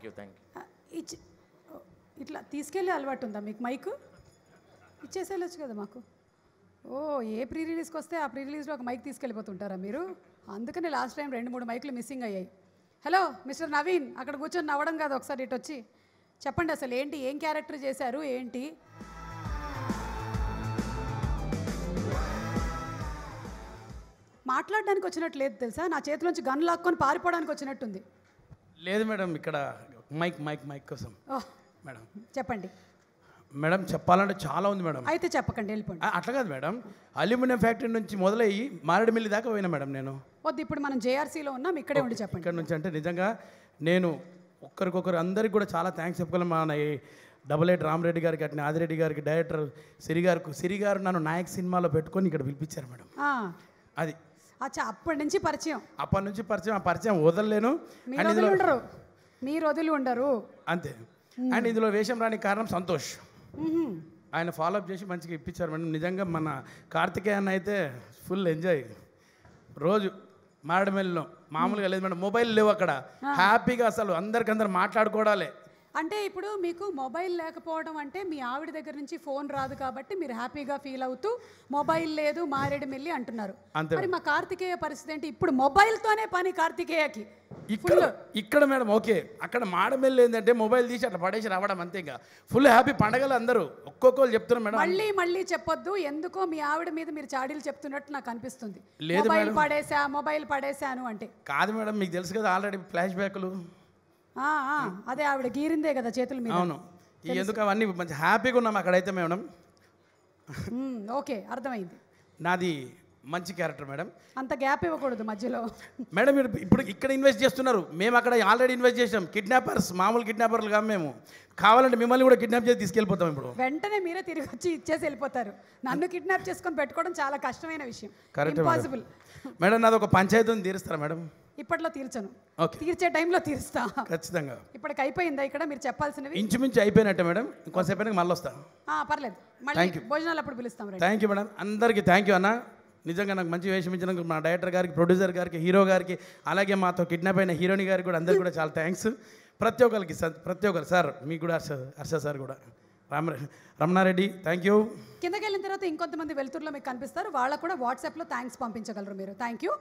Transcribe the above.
thank you thank you ఇట్లా తీసుకెళ్ళే అలవాటు ఉందా మీకు మైక్ ఇచ్చేసేయచ్చు కదా మాకు ఓ ఏ ప్రీ రిలీజ్కి వస్తే ఆ ప్రీ రిలీజ్లో ఒక మైక్ తీసుకెళ్ళిపోతుంటారా మీరు అందుకని లాస్ట్ టైం రెండు మూడు మైకులు మిస్సింగ్ అయ్యాయి హలో మిస్టర్ నవీన్ అక్కడ కూర్చొని నవ్వడం కాదు ఒకసారి ఇటు వచ్చి చెప్పండి అసలు ఏంటి ఏం క్యారెక్టర్ చేశారు ఏంటి మాట్లాడడానికి వచ్చినట్టు లేదు తెలుసా నా చేతిలోంచి గన్ లాక్కొని పారిపోవడానికి వచ్చినట్టుంది లేదు మేడం ఇక్కడ మైక్ మైక్ మైక్ కోసం మేడం చెప్పండి మేడం చెప్పాలంటే చాలా ఉంది మేడం అయితే చెప్పకండి వెళ్ళిపోండి అట్లా కాదు మేడం అల్యూమినియం ఫ్యాక్టరీ నుంచి మొదలయ్యి మారేడుమిల్లి దాకా పోయినా మేడం నేను వద్దు ఇప్పుడు మనం జేఆర్సీలో ఉన్నాం ఇక్కడే ఉండి చెప్పండి ఇక్కడ నుంచి అంటే నిజంగా నేను ఒక్కరికొకరు అందరికి కూడా చాలా థ్యాంక్స్ చెప్పగలను మా డబుల్ ఎయిట్ రామరెడ్డి గారికి అట్ని ఆదిరెడ్డి గారికి డైరెక్టర్ సిరిగారు సిరిగారు గారు నన్ను నాయక్ సినిమాలో పెట్టుకొని ఇక్కడ పిలిపించారు మేడం అది అచ్చా అప్పటి నుంచి పరిచయం అప్పటి నుంచి పరిచయం ఆ పరిచయం వదలలేను మీరు వదిలి ఉండరు మీరు వదిలి ఉండరు అంతే అండ్ ఇందులో వేషం రాని కారణం సంతోష్ ఆయన ఫాలోఅప్ చేసి మంచిగా ఇప్పించారు మేడం నిజంగా మన కార్తికేయ అన్న అయితే ఫుల్ ఎంజాయ్ రోజు మారడమెల్లో మామూలుగా లేదు మేడం మొబైల్ లేవు అక్కడ హ్యాపీగా అసలు అందరికందరు మాట్లాడుకోవడాలే అంటే ఇప్పుడు మీకు మొబైల్ లేకపోవడం అంటే మీ ఆవిడ దగ్గర నుంచి ఫోన్ రాదు కాబట్టి మీరు హ్యాపీగా ఫీల్ అవుతూ మొబైల్ లేదు మారేడు మెల్లి అంటున్నారు మరి మా కార్తికేయ పరిస్థితి ఏంటి ఇప్పుడు మొబైల్తోనే పని కార్తికేయకి ఇప్పుడు ఇక్కడ మేడం ఓకే అక్కడ మాడమెల్లి ఏంటంటే మొబైల్ తీసి అట్లా పడేసి రావడం అంతే ఇంకా ఫుల్ హ్యాపీ పండగలు అందరూ ఒక్కొక్కరు చెప్తున్నారు మేడం మళ్ళీ మళ్ళీ చెప్పొద్దు ఎందుకో మీ ఆవిడ మీద మీరు చాడీలు చెప్తున్నట్టు నాకు అనిపిస్తుంది లేదు మొబైల్ పడేసా మొబైల్ పడేశాను అంటే కాదు మేడం మీకు తెలుసు కదా ఆల్రెడీ ఫ్లాష్ బ్యాక్లు అదే ఆవిడ గీరిందే కదా చేతుల మీద అవును ఎందుకు అవన్నీ మంచి హ్యాపీగా ఉన్నాం అక్కడైతే మేడం ఓకే అర్థమైంది నాది మంచి క్యారెక్టర్ మేడం అంత గ్యాప్ ఇవ్వకూడదు మధ్యలో మేడం మీరు ఇప్పుడు ఇక్కడ ఇన్వెస్ట్ చేస్తున్నారు మేము అక్కడ ఆల్రెడీ ఇన్వెస్ట్ చేసాం కిడ్నాపర్స్ మామూలు కిడ్నాపర్లు కాదు మేము కావాలంటే మిమ్మల్ని కూడా కిడ్నాప్ చేసి తీసుకెళ్ళిపోతాం ఇప్పుడు వెంటనే మీరే తిరిగి వచ్చి ఇచ్చేసి వెళ్ళిపోతారు నన్ను కిడ్నాప్ చేసుకొని పెట్టుకోవడం చాలా కష్టమైన విషయం కరెక్ట్ పాసిబుల్ మేడం నాది ఒక పంచాయతీని తీరుస్తారా మేడం ఇప్పట్లో తీర్చను తీర్చే టైంలో తీరుస్తా ఖచ్చితంగా ఇప్పటికి అయిపోయిందా ఇక్కడ మీరు చెప్పాల్సినవి ఇంచుమించు అయిపోయినట్టే మేడం ఇంకోసేపు మళ్ళీ వస్తా పర్లేదు మళ్ళీ భోజనాలు అప్పుడు పిలుస్తాం థ్యాంక్ యూ మేడం అందరికీ థ్యాంక్ యూ అన్న నిజంగా నాకు మంచి వేషం ఇచ్చిన మా డైరెక్టర్ గారికి ప్రొడ్యూసర్ గారికి హీరో గారికి అలాగే మాతో కిడ్నాప్ అయిన హీరోయిన్ గారికి కూడా అందరికీ కూడా చాలా థ్యాంక్స్ ప్రతి ఒక్కరికి ప్రతి ఒక్కరు సార్ మీకు కూడా హర్ష హర్ష సార్ కూడా రామ రమణారెడ్డి థ్యాంక్ యూ కిందకి వెళ్ళిన తర్వాత ఇంకొంతమంది వెలుతురులో మీకు కనిపిస్తారు వాళ్ళకు కూడా వాట్సాప్లో థ్యాంక్స్ పంపించగలరు మీరు థ్యాంక్ యూ